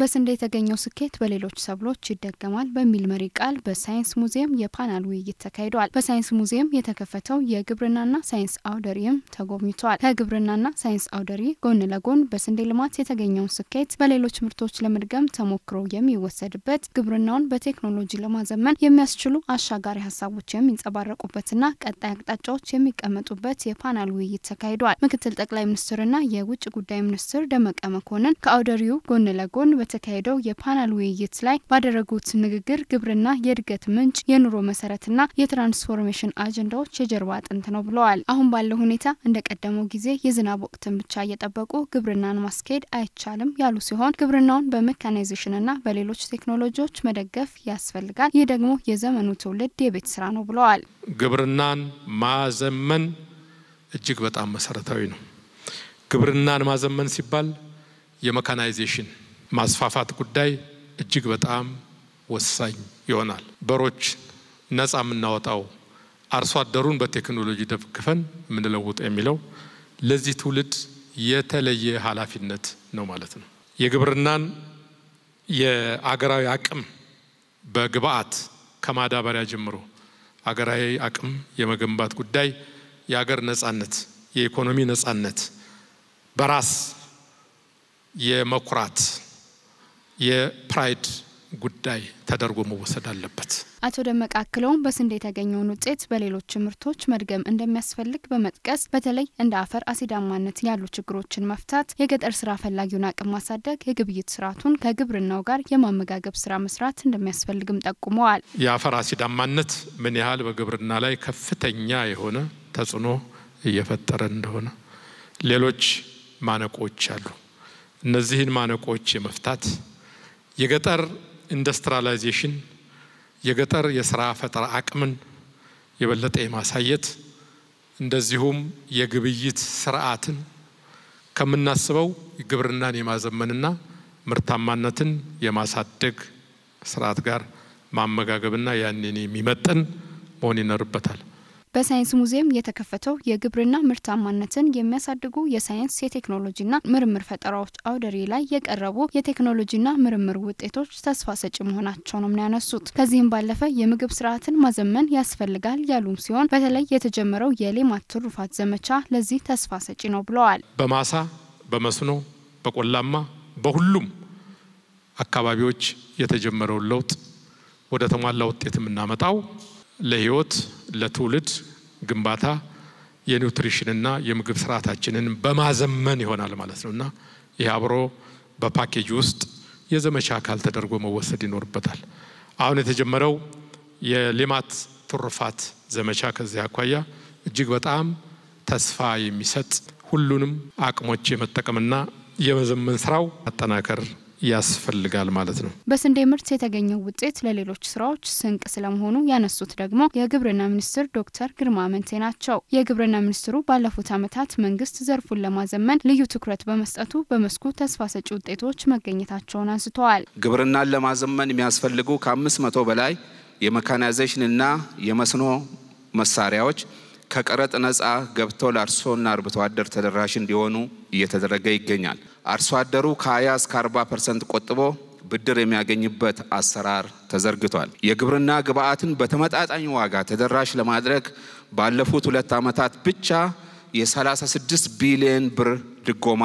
በስንዴ የተገኘው ስኬት በሌሎች ሰብሎች ይደገማል በሚል መሪ ቃል በሳይንስ ሙዚየም የፓናል ውይይት ተካሂደዋል። በሳይንስ ሙዚየም የተከፈተው የግብርናና ሳይንስ አውደሪም ተጎብኝተዋል። ከግብርናና ሳይንስ አውደሪ ጎን ለጎን በስንዴ ልማት የተገኘውን ስኬት በሌሎች ምርቶች ለመድገም ተሞክሮ የሚወሰድበት ግብርናውን በቴክኖሎጂ ለማዘመን የሚያስችሉ አሻጋሪ ሀሳቦች የሚንጸባረቁበትና ቀጣይ አቅጣጫዎች የሚቀመጡበት የፓናል ውይይት ተካሂደዋል። ምክትል ጠቅላይ ሚኒስትርና የውጭ ጉዳይ ሚኒስትር ደመቀ መኮንን ከአውደሪው ጎን ለጎን በተካሄደው የፓናል ውይይት ላይ ባደረጉት ንግግር ግብርና የእድገት ምንጭ፣ የኑሮ መሰረትና የትራንስፎርሜሽን አጀንዳዎች የጀርባ አጥንት ነው ብለዋል። አሁን ባለው ሁኔታ እንደ ቀደመው ጊዜ የዝናብ ወቅትን ብቻ እየጠበቁ ግብርናን ማስካሄድ አይቻልም ያሉ ሲሆን ግብርናውን በሜካናይዜሽንና በሌሎች ቴክኖሎጂዎች መደገፍ ያስፈልጋል። ይህ ደግሞ የዘመኑ ትውልድ የቤት ስራ ነው ብለዋል። ግብርናን ማዘመን እጅግ በጣም መሰረታዊ ነው። ግብርናን ማዘመን ሲባል የመካናይዜሽን ማስፋፋት ጉዳይ እጅግ በጣም ወሳኝ ይሆናል። በሮች ነፃ የምናወጣው አርሶ አደሩን በቴክኖሎጂ ደግፈን የምንለውጥ የሚለው ለዚህ ትውልድ የተለየ ኃላፊነት ነው ማለት ነው። የግብርናን የአገራዊ አቅም በግብአት ከማዳበሪያ ጀምሮ አገራዊ አቅም የመገንባት ጉዳይ የአገር ነጻነት፣ የኢኮኖሚ ነጻነት፣ በራስ የመኩራት የፕራይድ ጉዳይ ተደርጎ መወሰድ አለበት። አቶ ደመቀ አክለውም በስንዴ የተገኘውን ውጤት በሌሎች ምርቶች መድገም እንደሚያስፈልግ በመጥቀስ በተለይ እንደ አፈር አሲዳማነት ያሉ ችግሮችን መፍታት፣ የገጠር ስራ ፈላጊውን አቅም ማሳደግ፣ የግብይት ስርዓቱን ከግብርናው ጋር የማመጋገብ ስራ መስራት እንደሚያስፈልግም ጠቁመዋል። የአፈር አሲዳማነት ምን ያህል በግብርና ላይ ከፍተኛ የሆነ ተጽዕኖ እየፈጠረ እንደሆነ፣ ሌሎች ማነቆች አሉ። እነዚህን ማነቆች የመፍታት የገጠር ኢንዱስትሪላይዜሽን የገጠር የስራ ፈጠራ አቅምን የበለጠ የማሳየት እንደዚሁም የግብይት ስርዓትን ከምናስበው ግብርናን የማዘመንና ምርታማነትን የማሳደግ ስርዓት ጋር ማመጋገብና ያንን የሚመጥን መሆን ይኖርበታል። በሳይንስ ሙዚየም የተከፈተው የግብርና ምርታማነትን የሚያሳድጉ የሳይንስ የቴክኖሎጂና ምርምር ፈጠራዎች አውደሪ ላይ የቀረቡ የቴክኖሎጂና ምርምር ውጤቶች ተስፋ ሰጪ መሆናቸው ነው ያነሱት። ከዚህም ባለፈ የምግብ ስርዓትን ማዘመን ያስፈልጋል ያሉም ሲሆን በተለይ የተጀመረው የሌማት ትሩፋት ዘመቻ ለዚህ ተስፋ ሰጪ ነው ብለዋል። በማሳ በመስኖ በቆላማ በሁሉም አካባቢዎች የተጀመረውን ለውጥ ወደ ተሟላ ውጤት የምናመጣው ለህይወት ለትውልድ ግንባታ የኒውትሪሽንና የምግብ ስርዓታችንን በማዘመን ይሆናል ማለት ነው እና ይህ አብሮ በፓኬጅ ውስጥ የዘመቻ አካል ተደርጎ መወሰድ ይኖርበታል። አሁን የተጀመረው የሌማት ትሩፋት ዘመቻ ከዚህ አኳያ እጅግ በጣም ተስፋ የሚሰጥ ሁሉንም አቅሞች የመጠቀምና የመዘመን ስራው አጠናከር ያስፈልጋል ማለት ነው። በስንዴ ምርት የተገኘው ውጤት ለሌሎች ስራዎች ስንቅ ስለመሆኑ ያነሱት ደግሞ የግብርና ሚኒስትር ዶክተር ግርማ መንቴ ናቸው። የግብርና ሚኒስትሩ ባለፉት ዓመታት መንግስት ዘርፉን ለማዘመን ልዩ ትኩረት በመስጠቱ በመስኩ ተስፋ ሰጪ ውጤቶች መገኘታቸውን አንስተዋል። ግብርናን ለማዘመን የሚያስፈልጉ ከአምስት መቶ በላይ የመካናይዜሽን እና የመስኖ መሳሪያዎች ከቀረጥ ነጻ ገብተው ለአርሶና አርብቶ አደር ተደራሽ እንዲሆኑ እየተደረገ ይገኛል። አርሶ አደሩ ከ20 እስከ 40 ፐርሰንት ቆጥቦ ብድር የሚያገኝበት አሰራር ተዘርግቷል። የግብርና ግብዓትን በተመጣጣኝ ዋጋ ተደራሽ ለማድረግ ባለፉት ሁለት ዓመታት ብቻ የ36 ቢሊዮን ብር ድጎማ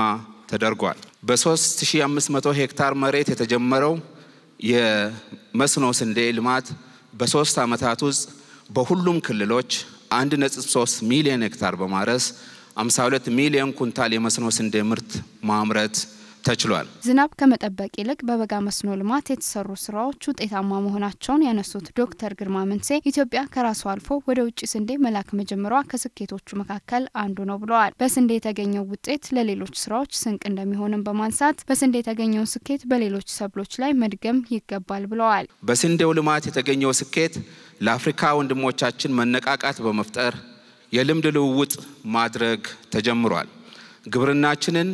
ተደርጓል። በ3500 ሄክታር መሬት የተጀመረው የመስኖ ስንዴ ልማት በሶስት ዓመታት ውስጥ በሁሉም ክልሎች 1.3 ሚሊዮን ሄክታር በማረስ 52 ሚሊዮን ኩንታል የመስኖ ስንዴ ምርት ማምረት ተችሏል። ዝናብ ከመጠበቅ ይልቅ በበጋ መስኖ ልማት የተሰሩ ስራዎች ውጤታማ መሆናቸውን ያነሱት ዶክተር ግርማ መንሴ ኢትዮጵያ ከራሱ አልፎ ወደ ውጭ ስንዴ መላክ መጀመሯ ከስኬቶቹ መካከል አንዱ ነው ብለዋል። በስንዴ የተገኘው ውጤት ለሌሎች ስራዎች ስንቅ እንደሚሆንም በማንሳት በስንዴ የተገኘውን ስኬት በሌሎች ሰብሎች ላይ መድገም ይገባል ብለዋል። በስንዴው ልማት የተገኘው ስኬት ለአፍሪካ ወንድሞቻችን መነቃቃት በመፍጠር የልምድ ልውውጥ ማድረግ ተጀምሯል። ግብርናችንን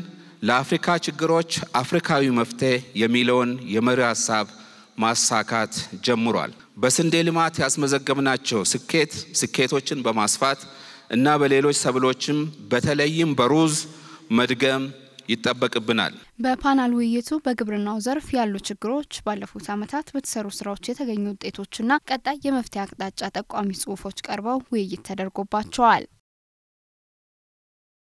ለአፍሪካ ችግሮች አፍሪካዊ መፍትሄ የሚለውን የመሪ ሀሳብ ማሳካት ጀምሯል። በስንዴ ልማት ያስመዘገብናቸው ስኬት ስኬቶችን በማስፋት እና በሌሎች ሰብሎችም በተለይም በሩዝ መድገም ይጠበቅብናል። በፓናል ውይይቱ በግብርናው ዘርፍ ያሉ ችግሮች፣ ባለፉት ዓመታት በተሰሩ ስራዎች የተገኙ ውጤቶችና ቀጣይ የመፍትሄ አቅጣጫ ጠቋሚ ጽሁፎች ቀርበው ውይይት ተደርጎባቸዋል።